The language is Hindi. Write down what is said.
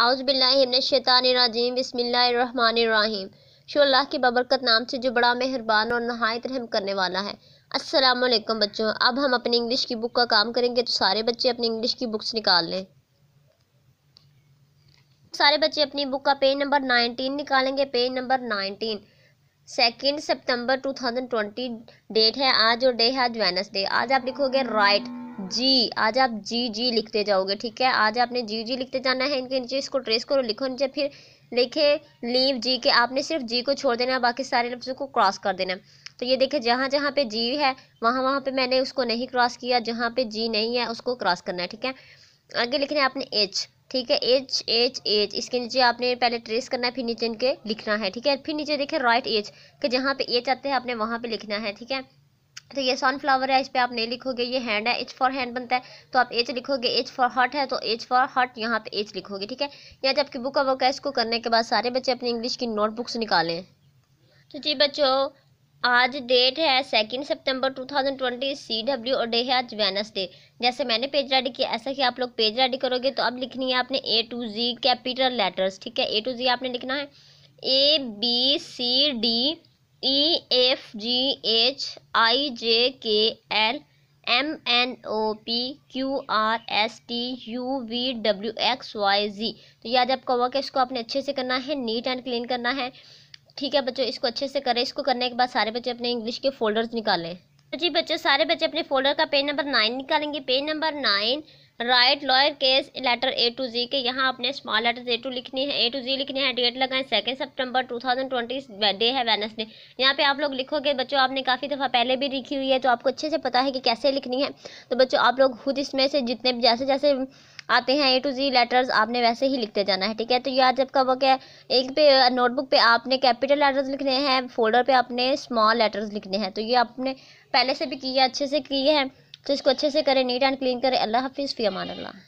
आउज़बिल्लाशानजीम बसमीम शो अल्लाह के बबरकत नाम से जो बड़ा मेहरबान और नहायत रहम करने वाला है अस्सलाम वालेकुम बच्चों अब हम अपनी इंग्लिश की बुक का काम करेंगे तो सारे बच्चे अपनी इंग्लिश की बुक्स निकाल लें सारे बच्चे अपनी बुक का पेज नंबर नाइनटीन निकालेंगे पेज नंबर नाइनटीन सेकेंड सितंबर 2020 डेट है आज और डे है आज वेनसडे आज आप लिखोगे राइट जी आज आप जी जी लिखते जाओगे ठीक है आज आपने जी जी लिखते जाना है इनके नीचे इसको ट्रेस करो लिखो नीचे फिर लिखे लीव जी के आपने सिर्फ जी को छोड़ देना बाकी सारे लफ्ज़ों को क्रॉस कर देना तो ये देखे जहाँ जहाँ पे जी है वहाँ वहाँ पे मैंने उसको नहीं क्रॉस किया जहाँ पे जी नहीं है उसको क्रॉस करना है ठीक है आगे लिखना है आपने एच ठीक है एच एच एच इसके नीचे आपने पहले ट्रेस करना है फिर नीचे इनके लिखना है ठीक है फिर नीचे देखे राइट एच के जहाँ पे एच आते हैं आपने वहाँ पे लिखना है ठीक है तो ये सनफ्लावर है इस पर आप नहीं लिखोगे ये हैंड है एच फॉर हैंड बनता है तो आप एच लिखोगे एच फॉर हट है तो एच फॉर हट यहाँ पे एच लिखोगे ठीक है या तो आपकी बुक वर्क है इसको करने के बाद सारे बच्चे अपनी इंग्लिश की नोटबुक्स निकालें तो जी बच्चों आज डेट है सेकेंड सितंबर 2020 सी डब्ल्यू और डे है आज वेनसडे जैसे मैंने पेज रेडी किया ऐसा कि आप लोग पेज रेडी करोगे तो अब लिखनी है आपने A to G capital letters ठीक है ए टू जी आपने लिखना है A B C D E F G H I J K L M N O P Q R S T U V W X Y Z तो याद आपका हुआ कि इसको आपने अच्छे से करना है नीट एंड क्लीन करना है ठीक है बच्चों इसको अच्छे से करें इसको करने के बाद सारे बच्चे अपने इंग्लिश के फोल्डर्स निकालें तो जी बच्चों सारे बच्चे अपने फोल्डर का पेज नंबर नाइन निकालेंगे page number nine right lower case letter A to G के यहाँ आपने स्मॉल लेटर ए टू लिखनी है ए टू जी लिखनी है डेट लगाएं सेकेंड सितंबर 2020 डे है वेनसडे यहाँ पे आप लोग लिखोगे बच्चों आपने काफ़ी दफ़ा पहले भी लिखी हुई है तो आपको अच्छे से पता है कि कैसे लिखनी है तो बच्चों आप लोग खुद इसमें से जितने भी जैसे जैसे आते हैं ए टू जी लेटर्स आपने वैसे ही लिखते जाना है ठीक है तो ये आज आपका वक्त है एक पे नोटबुक पे आपने कैपिटल लेटर्स लिखने हैं फोल्डर पे आपने स्मॉल लेटर्स लिखने हैं तो ये आपने पहले से भी किया अच्छे से किए हैं तो इसको अच्छे से करें नीट एंड क्लीन करें अल्लाह हाफिज़ फ़ी अमान अल्लाह